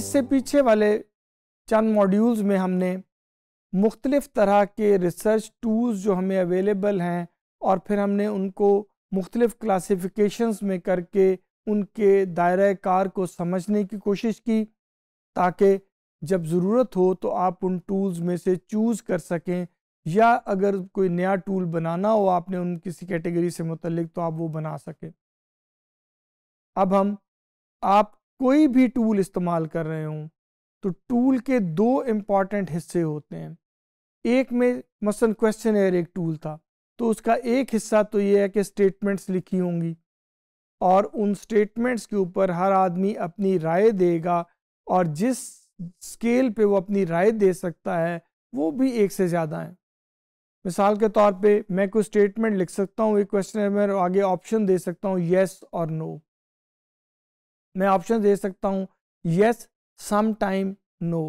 इससे पीछे वाले चंद मॉड्यूल्स में हमने मुख्तलिफ़ तरह के रिसर्च टूल्स जो हमें अवेलेबल हैं और फिर हमने उनको मुख्तलिफ़ क्लासिफिकेशंस में करके उनके दायरा कार को समझने की कोशिश की ताकि जब ज़रूरत हो तो आप उन टूल्स में से चूज़ कर सकें या अगर कोई नया टूल बनाना हो आपने उन किसी कैटेगरी से मुतलिक तो आप वो बना सकें अब हम आप कोई भी टूल इस्तेमाल कर रहे हों तो टूल के दो इम्पॉर्टेंट हिस्से होते हैं एक में मसलन क्वेश्चन एयर एक टूल था तो उसका एक हिस्सा तो ये है कि स्टेटमेंट्स लिखी होंगी और उन स्टेटमेंट्स के ऊपर हर आदमी अपनी राय देगा और जिस स्केल पे वो अपनी राय दे सकता है वो भी एक से ज़्यादा हैं मिसाल के तौर पे मैं कोई स्टेटमेंट लिख सकता हूँ एक क्वेश्चन में आगे ऑप्शन दे सकता हूँ येस और नो मैं ऑप्शन दे सकता हूँ यस सम टाइम नो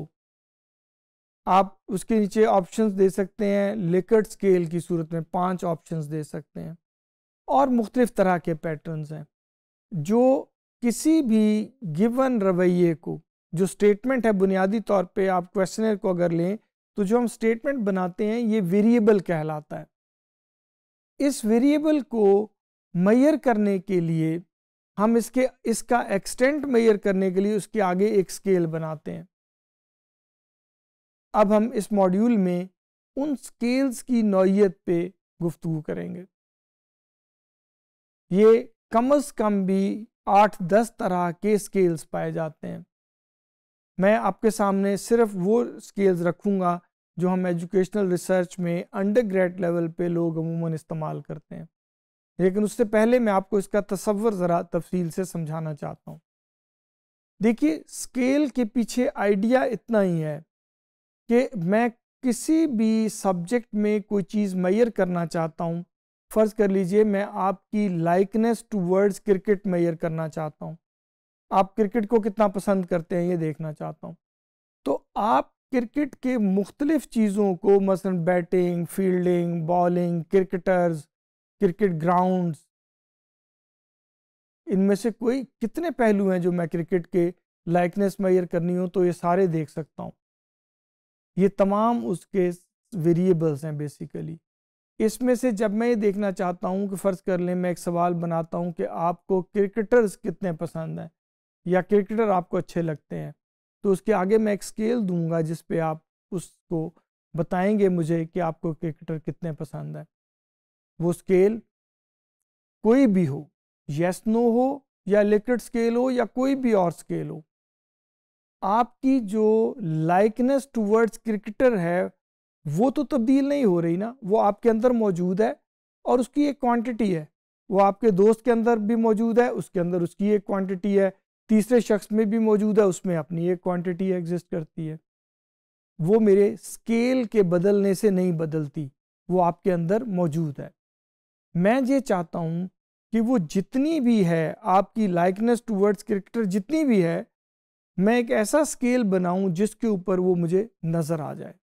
आप उसके नीचे ऑप्शंस दे सकते हैं लिकट स्केल की सूरत में पांच ऑप्शंस दे सकते हैं और मुख्तलिफ़ तरह के पैटर्न्स हैं जो किसी भी गिवन रवैये को जो स्टेटमेंट है बुनियादी तौर पे आप क्वेश्चनर को अगर लें तो जो हम स्टेटमेंट बनाते हैं ये वेरिएबल कहलाता है इस वेरिएबल को मैयर करने के लिए हम इसके इसका एक्सटेंट मेयर करने के लिए उसके आगे एक स्केल बनाते हैं अब हम इस मॉड्यूल में उन स्केल्स की नौीयत पे गुफ्तु करेंगे ये कम अज़ कम भी आठ दस तरह के स्केल्स पाए जाते हैं मैं आपके सामने सिर्फ वो स्केल्स रखूँगा जो हम एजुकेशनल रिसर्च में अंडर ग्रेड लेवल पे लोग अमूमन इस्तेमाल करते हैं लेकिन उससे पहले मैं आपको इसका तस्वर ज़रा तफसील से समझाना चाहता हूँ देखिए स्केल के पीछे आइडिया इतना ही है कि मैं किसी भी सब्जेक्ट में कोई चीज़ मैयर करना चाहता हूँ फ़र्ज़ कर लीजिए मैं आपकी लाइकनेस टू वर्ड्स क्रिकेट मैयर करना चाहता हूँ आप क्रिकेट को कितना पसंद करते हैं ये देखना चाहता हूँ तो आप क्रिकेट के मुख्तलिफ़ चीज़ों को मसलन batting fielding bowling cricketers cricket grounds इनमें से कोई कितने पहलू हैं जो मैं क्रिकेट के लाइकनेस मैयर करनी हो तो ये सारे देख सकता हूँ ये तमाम उसके वेरिएबल्स हैं बेसिकली इसमें से जब मैं ये देखना चाहता हूँ कि फ़र्ज़ कर लें मैं एक सवाल बनाता हूँ कि आपको क्रिकेटर्स कितने पसंद हैं या क्रिकेटर आपको अच्छे लगते हैं तो उसके आगे मैं एक स्केल दूंगा जिस पे आप उसको बताएंगे मुझे कि आपको क्रिकेटर कितने पसंद हैं वो स्केल कोई भी हो यस नो हो या लिक्विड स्केल हो या कोई भी और स्केल हो आपकी जो लाइकनेस टूवर्ड्स क्रिकेटर है वो तो तब्दील नहीं हो रही ना वो आपके अंदर मौजूद है और उसकी एक क्वांटिटी है वो आपके दोस्त के अंदर भी मौजूद है उसके अंदर उसकी एक क्वांटिटी है तीसरे शख्स में भी मौजूद है उसमें अपनी एक क्वांटिटी एग्जिस्ट करती है वो मेरे स्केल के बदलने से नहीं बदलती वो आपके अंदर मौजूद है मैं ये चाहता हूँ कि वो जितनी भी है आपकी लाइकनेस टूवर्ड्स क्रिकेटर जितनी भी है मैं एक ऐसा स्केल बनाऊं जिसके ऊपर वो मुझे नज़र आ जाए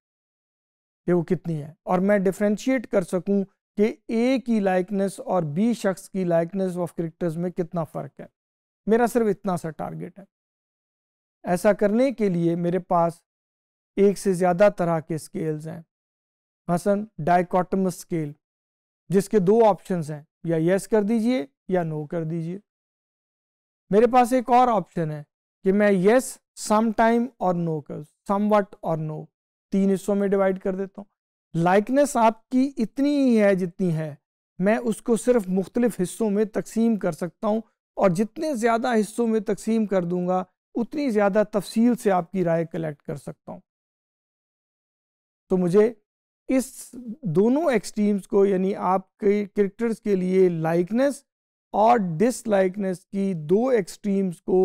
कि वो कितनी है और मैं डिफ्रेंशिएट कर सकूं कि ए की लाइकनेस और बी शख्स की लाइकनेस ऑफ क्रिकेटर्स में कितना फ़र्क है मेरा सिर्फ इतना सा टारगेट है ऐसा करने के लिए मेरे पास एक से ज़्यादा तरह के स्केल्स हैं मसन डाइकॉटमस स्केल जिसके दो ऑप्शंस हैं या यस कर दीजिए या नो कर दीजिए मेरे पास एक और ऑप्शन है कि मैं यस सम टाइम और नो कर सम वट और नो तीन हिस्सों में डिवाइड कर देता हूँ लाइकनेस आपकी इतनी ही है जितनी है मैं उसको सिर्फ मुख्तलिफ हिस्सों में तकसीम कर सकता हूँ और जितने ज़्यादा हिस्सों में तकसीम कर दूंगा उतनी ज़्यादा तफसील से आपकी राय कलेक्ट कर सकता हूँ तो मुझे इस दोनों एक्सट्रीम्स को यानी आपके करेक्टर्स के लिए लाइकनेस और डिसलाइकनेस की दो एक्सट्रीम्स को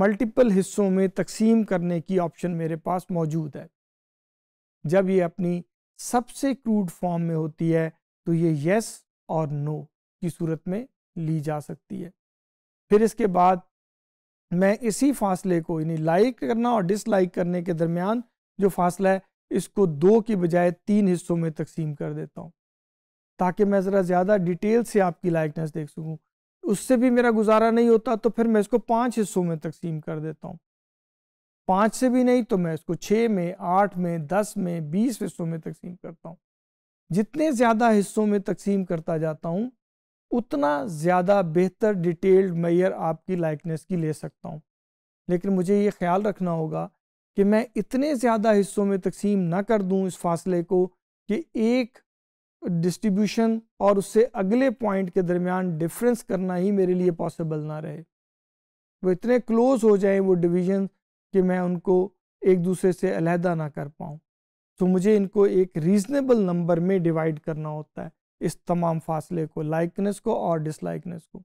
मल्टीपल हिस्सों में तकसीम करने की ऑप्शन मेरे पास मौजूद है जब ये अपनी सबसे क्रूड फॉर्म में होती है तो ये यस और नो की सूरत में ली जा सकती है फिर इसके बाद मैं इसी फासले को यानी लाइक करना और डिसलाइक करने के दरमियान जो फासला है इसको दो की बजाय तीन हिस्सों में तकसीम कर देता हूँ ताकि मैं ज़रा ज़्यादा डिटेल से आपकी लाइकनेस देख सकूँ उससे भी मेरा गुजारा नहीं होता तो फिर मैं इसको पाँच हिस्सों में तकसीम कर देता हूँ पाँच से भी नहीं तो मैं इसको छः में आठ में दस में बीस हिस्सों में तकसीम करता हूँ जितने ज़्यादा हिस्सों में तकसीम करता जाता हूँ उतना ज़्यादा बेहतर डिटेल्ड मैयर आपकी लाइकनेस की ले सकता हूँ लेकिन मुझे ये ख्याल रखना होगा कि मैं इतने ज़्यादा हिस्सों में तकसीम ना कर दूँ इस फासले को कि एक डिस्ट्रीब्यूशन और उससे अगले पॉइंट के दरमियान डिफरेंस करना ही मेरे लिए पॉसिबल ना रहे वो इतने क्लोज हो जाए वो डिवीज़न कि मैं उनको एक दूसरे से अलहदा ना कर पाऊँ तो मुझे इनको एक रीज़नेबल नंबर में डिवाइड करना होता है इस तमाम फासले को लाइकनेस को और डिसलाइकनेस को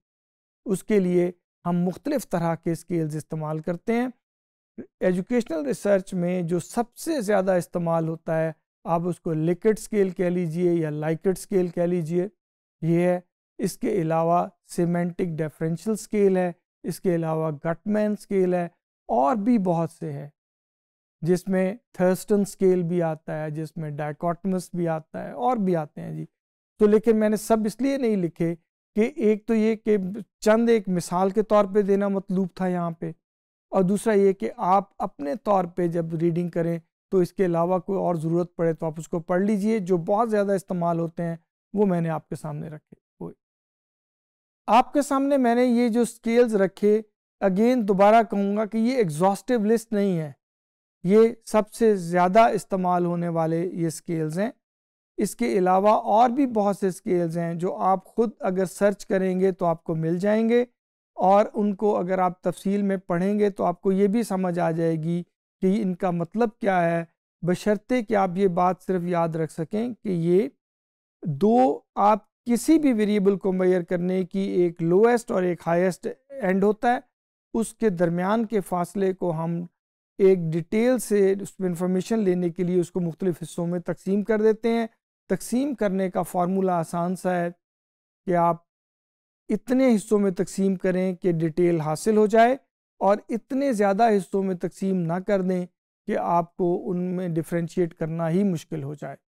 उसके लिए हम मुख्तलिफ़ तरह के स्केल्स इस्तेमाल करते हैं एजुकेशनल रिसर्च में जो सबसे ज़्यादा इस्तेमाल होता है आप उसको लिकट स्केल कह लीजिए या लाइकट स्केल कह लीजिए ये है इसके अलावा सीमेंटिक डेफरेंशियल स्केल है इसके अलावा गटमैन स्केल है और भी बहुत से है जिसमें थर्स्टन स्केल भी आता है जिसमें डायकॉटमस भी आता है और भी आते हैं जी तो लेकिन मैंने सब इसलिए नहीं लिखे कि एक तो ये कि चंद एक मिसाल के तौर पे देना मतलूब था यहाँ पे और दूसरा ये कि आप अपने तौर पे जब रीडिंग करें तो इसके अलावा कोई और ज़रूरत पड़े तो आप उसको पढ़ लीजिए जो बहुत ज़्यादा इस्तेमाल होते हैं वो मैंने आपके सामने रखे हुए आपके सामने मैंने ये जो स्केल्स रखे अगेन दोबारा कहूँगा कि ये एग्जॉस्टिव लिस्ट नहीं है ये सबसे ज़्यादा इस्तेमाल होने वाले ये स्केल्स हैं इसके अलावा और भी बहुत से स्केल्स हैं जो आप ख़ुद अगर सर्च करेंगे तो आपको मिल जाएंगे और उनको अगर आप तफसील में पढ़ेंगे तो आपको ये भी समझ आ जाएगी कि इनका मतलब क्या है बशर्ते कि आप ये बात सिर्फ याद रख सकें कि ये दो आप किसी भी वेरिएबल को मैयर करने की एक लोएस्ट और एक हाईएस्ट एंड होता है उसके दरमियान के फासले को हम एक डिटेल से उसमें इंफॉर्मेशन लेने के लिए उसको मुख्तलिफ़ हिस्सों में तकसीम कर देते हैं तकसीम करने का फार्मूला आसान सा है कि आप इतने हिस्सों में तकसीम करें कि डिटेल हासिल हो जाए और इतने ज़्यादा हिस्सों में तकसीम ना कर दें कि आपको उनमें डिफ्रेंशिएट करना ही मुश्किल हो जाए